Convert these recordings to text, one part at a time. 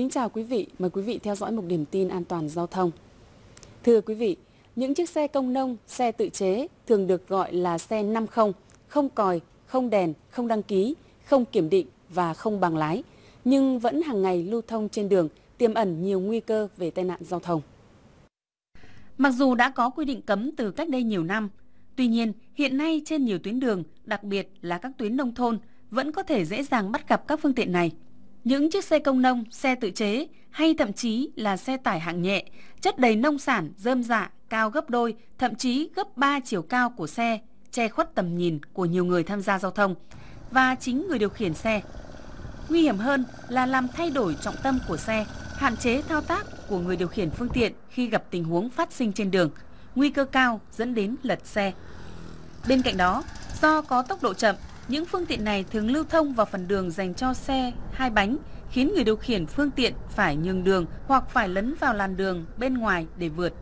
Kính chào quý vị, mời quý vị theo dõi một điểm tin an toàn giao thông. Thưa quý vị, những chiếc xe công nông, xe tự chế thường được gọi là xe 50, không còi, không đèn, không đăng ký, không kiểm định và không bằng lái, nhưng vẫn hàng ngày lưu thông trên đường, tiềm ẩn nhiều nguy cơ về tai nạn giao thông. Mặc dù đã có quy định cấm từ cách đây nhiều năm, tuy nhiên hiện nay trên nhiều tuyến đường, đặc biệt là các tuyến nông thôn, vẫn có thể dễ dàng bắt gặp các phương tiện này. Những chiếc xe công nông, xe tự chế hay thậm chí là xe tải hạng nhẹ, chất đầy nông sản, rơm rạ dạ, cao gấp đôi, thậm chí gấp 3 chiều cao của xe, che khuất tầm nhìn của nhiều người tham gia giao thông và chính người điều khiển xe. Nguy hiểm hơn là làm thay đổi trọng tâm của xe, hạn chế thao tác của người điều khiển phương tiện khi gặp tình huống phát sinh trên đường, nguy cơ cao dẫn đến lật xe. Bên cạnh đó, do có tốc độ chậm những phương tiện này thường lưu thông vào phần đường dành cho xe hai bánh, khiến người điều khiển phương tiện phải nhường đường hoặc phải lấn vào làn đường bên ngoài để vượt.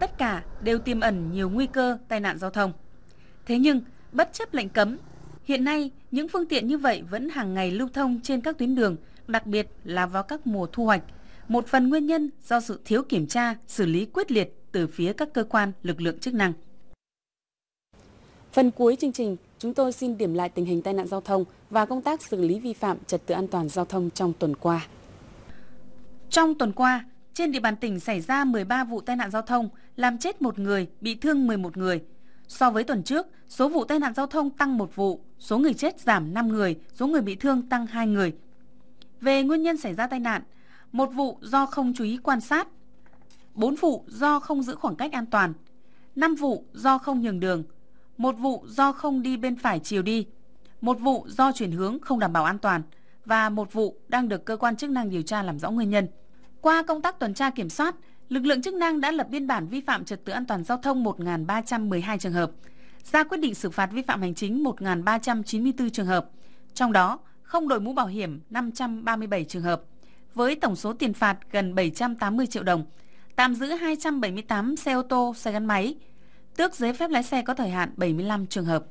Tất cả đều tiềm ẩn nhiều nguy cơ tai nạn giao thông. Thế nhưng, bất chấp lệnh cấm, hiện nay những phương tiện như vậy vẫn hàng ngày lưu thông trên các tuyến đường, đặc biệt là vào các mùa thu hoạch. Một phần nguyên nhân do sự thiếu kiểm tra, xử lý quyết liệt từ phía các cơ quan lực lượng chức năng. Phần cuối chương trình chúng tôi xin điểm lại tình hình tai nạn giao thông và công tác xử lý vi phạm trật tự an toàn giao thông trong tuần qua. Trong tuần qua, trên địa bàn tỉnh xảy ra 13 vụ tai nạn giao thông, làm chết một người, bị thương 11 người. So với tuần trước, số vụ tai nạn giao thông tăng một vụ, số người chết giảm 5 người, số người bị thương tăng 2 người. Về nguyên nhân xảy ra tai nạn, một vụ do không chú ý quan sát, 4 vụ do không giữ khoảng cách an toàn, 5 vụ do không nhường đường, một vụ do không đi bên phải chiều đi, một vụ do chuyển hướng không đảm bảo an toàn và một vụ đang được cơ quan chức năng điều tra làm rõ nguyên nhân. Qua công tác tuần tra kiểm soát, lực lượng chức năng đã lập biên bản vi phạm trật tự an toàn giao thông 1.312 trường hợp, ra quyết định xử phạt vi phạm hành chính 1.394 trường hợp, trong đó không đổi mũ bảo hiểm 537 trường hợp, với tổng số tiền phạt gần 780 triệu đồng, tạm giữ 278 xe ô tô, xe gắn máy, tước giấy phép lái xe có thời hạn 75 trường hợp.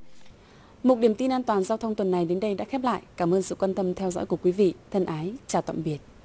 Mục điểm tin an toàn giao thông tuần này đến đây đã khép lại. Cảm ơn sự quan tâm theo dõi của quý vị. Thân ái, chào tạm biệt.